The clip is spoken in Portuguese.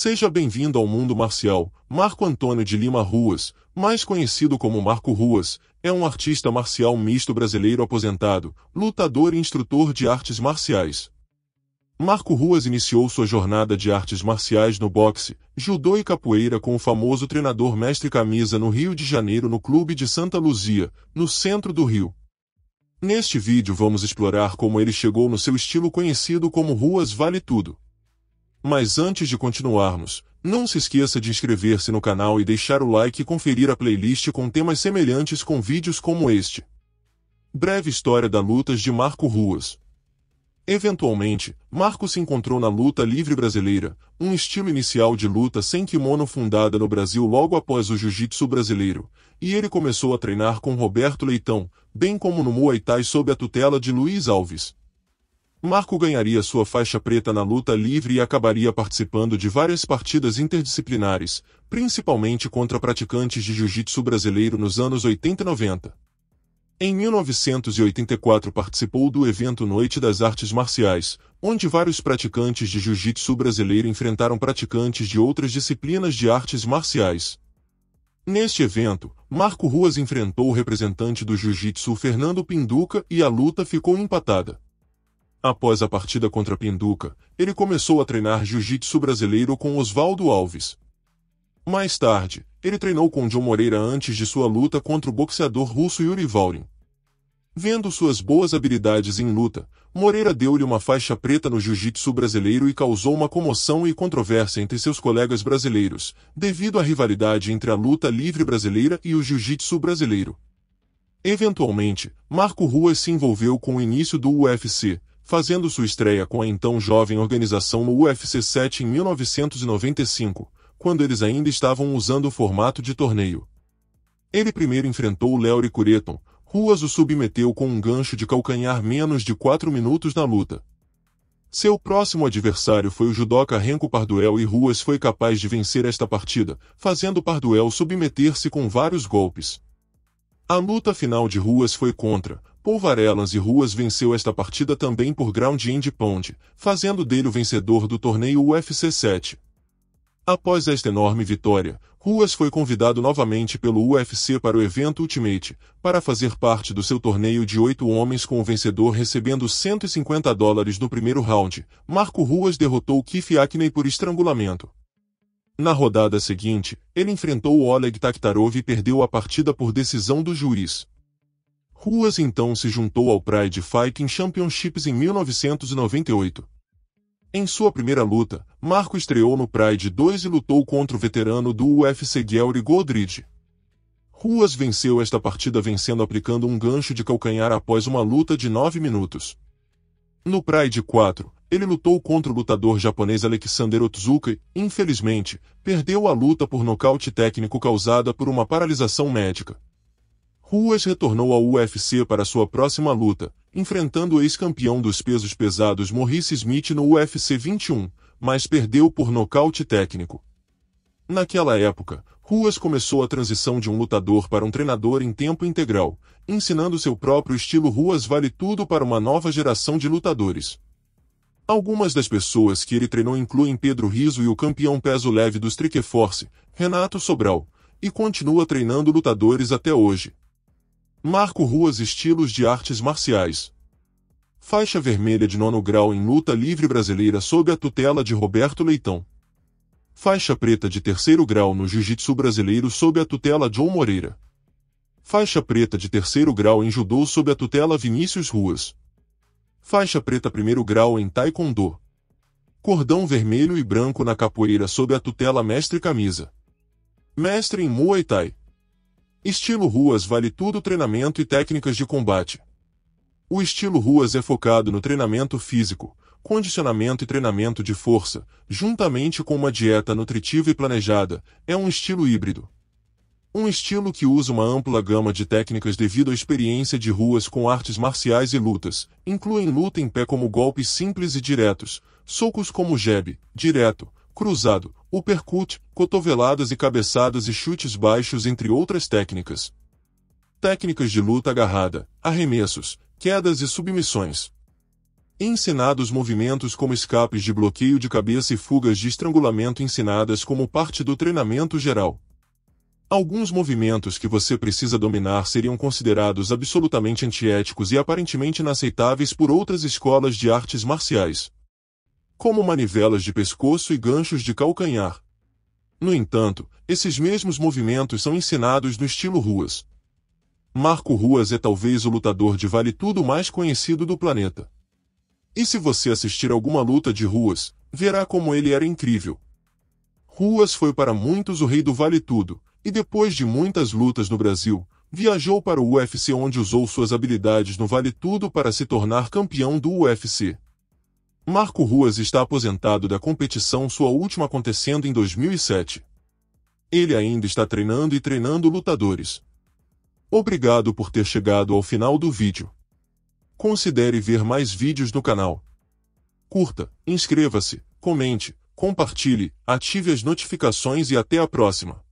Seja bem-vindo ao mundo marcial. Marco Antônio de Lima Ruas, mais conhecido como Marco Ruas, é um artista marcial misto brasileiro aposentado, lutador e instrutor de artes marciais. Marco Ruas iniciou sua jornada de artes marciais no boxe, judô e capoeira com o famoso treinador Mestre Camisa no Rio de Janeiro no Clube de Santa Luzia, no centro do Rio. Neste vídeo vamos explorar como ele chegou no seu estilo conhecido como Ruas Vale Tudo. Mas antes de continuarmos, não se esqueça de inscrever-se no canal e deixar o like e conferir a playlist com temas semelhantes com vídeos como este. Breve história da lutas de Marco Ruas. Eventualmente, Marco se encontrou na luta livre brasileira, um estilo inicial de luta sem kimono fundada no Brasil logo após o jiu-jitsu brasileiro, e ele começou a treinar com Roberto Leitão, bem como no Muay Thai sob a tutela de Luiz Alves. Marco ganharia sua faixa preta na luta livre e acabaria participando de várias partidas interdisciplinares, principalmente contra praticantes de jiu-jitsu brasileiro nos anos 80 e 90. Em 1984 participou do evento Noite das Artes Marciais, onde vários praticantes de jiu-jitsu brasileiro enfrentaram praticantes de outras disciplinas de artes marciais. Neste evento, Marco Ruas enfrentou o representante do jiu-jitsu Fernando Pinduca e a luta ficou empatada. Após a partida contra Pinduca, ele começou a treinar jiu-jitsu brasileiro com Oswaldo Alves. Mais tarde, ele treinou com John Moreira antes de sua luta contra o boxeador russo Yuri Vaurin. Vendo suas boas habilidades em luta, Moreira deu-lhe uma faixa preta no jiu-jitsu brasileiro e causou uma comoção e controvérsia entre seus colegas brasileiros, devido à rivalidade entre a luta livre brasileira e o jiu-jitsu brasileiro. Eventualmente, Marco Ruas se envolveu com o início do UFC, fazendo sua estreia com a então jovem organização no UFC 7 em 1995, quando eles ainda estavam usando o formato de torneio. Ele primeiro enfrentou o Leury Cureton, Ruas o submeteu com um gancho de calcanhar menos de 4 minutos na luta. Seu próximo adversário foi o judoca Renko Parduel e Ruas foi capaz de vencer esta partida, fazendo Parduel submeter-se com vários golpes. A luta final de Ruas foi contra. Paul e Ruas venceu esta partida também por ground and pound, fazendo dele o vencedor do torneio UFC 7. Após esta enorme vitória, Ruas foi convidado novamente pelo UFC para o evento Ultimate, para fazer parte do seu torneio de oito homens com o vencedor recebendo 150 dólares no primeiro round. Marco Ruas derrotou Keith Acne por estrangulamento. Na rodada seguinte, ele enfrentou Oleg Taktarov e perdeu a partida por decisão do juiz. Ruas então se juntou ao Pride Fighting Championships em 1998. Em sua primeira luta, Marco estreou no Pride 2 e lutou contra o veterano do UFC Gary Godridge. Ruas venceu esta partida vencendo aplicando um gancho de calcanhar após uma luta de 9 minutos. No Pride 4, ele lutou contra o lutador japonês Alexander Otsuka e, infelizmente, perdeu a luta por nocaute técnico causada por uma paralisação médica. Ruas retornou ao UFC para sua próxima luta, enfrentando o ex-campeão dos pesos pesados Maurice Smith no UFC 21, mas perdeu por nocaute técnico. Naquela época, Ruas começou a transição de um lutador para um treinador em tempo integral, ensinando seu próprio estilo Ruas vale tudo para uma nova geração de lutadores. Algumas das pessoas que ele treinou incluem Pedro Riso e o campeão peso leve dos Trikeforce, Renato Sobral, e continua treinando lutadores até hoje. Marco Ruas Estilos de Artes Marciais Faixa vermelha de nono grau em luta livre brasileira sob a tutela de Roberto Leitão. Faixa preta de terceiro grau no Jiu-Jitsu brasileiro sob a tutela John Moreira. Faixa preta de terceiro grau em Judô sob a tutela Vinícius Ruas faixa preta primeiro grau em taekwondo, cordão vermelho e branco na capoeira sob a tutela mestre camisa, mestre em Muay Thai. Estilo Ruas vale tudo treinamento e técnicas de combate. O estilo Ruas é focado no treinamento físico, condicionamento e treinamento de força, juntamente com uma dieta nutritiva e planejada, é um estilo híbrido um estilo que usa uma ampla gama de técnicas devido à experiência de ruas com artes marciais e lutas, incluem luta em pé como golpes simples e diretos, socos como jebe, direto, cruzado, uppercut, cotoveladas e cabeçadas e chutes baixos entre outras técnicas. Técnicas de luta agarrada, arremessos, quedas e submissões. Ensinados movimentos como escapes de bloqueio de cabeça e fugas de estrangulamento ensinadas como parte do treinamento geral. Alguns movimentos que você precisa dominar seriam considerados absolutamente antiéticos e aparentemente inaceitáveis por outras escolas de artes marciais, como manivelas de pescoço e ganchos de calcanhar. No entanto, esses mesmos movimentos são ensinados no estilo Ruas. Marco Ruas é talvez o lutador de vale tudo mais conhecido do planeta. E se você assistir alguma luta de Ruas, verá como ele era incrível. Ruas foi para muitos o rei do vale tudo, e depois de muitas lutas no Brasil, viajou para o UFC onde usou suas habilidades no Vale Tudo para se tornar campeão do UFC. Marco Ruas está aposentado da competição, sua última acontecendo em 2007. Ele ainda está treinando e treinando lutadores. Obrigado por ter chegado ao final do vídeo. Considere ver mais vídeos no canal. Curta, inscreva-se, comente, compartilhe, ative as notificações e até a próxima.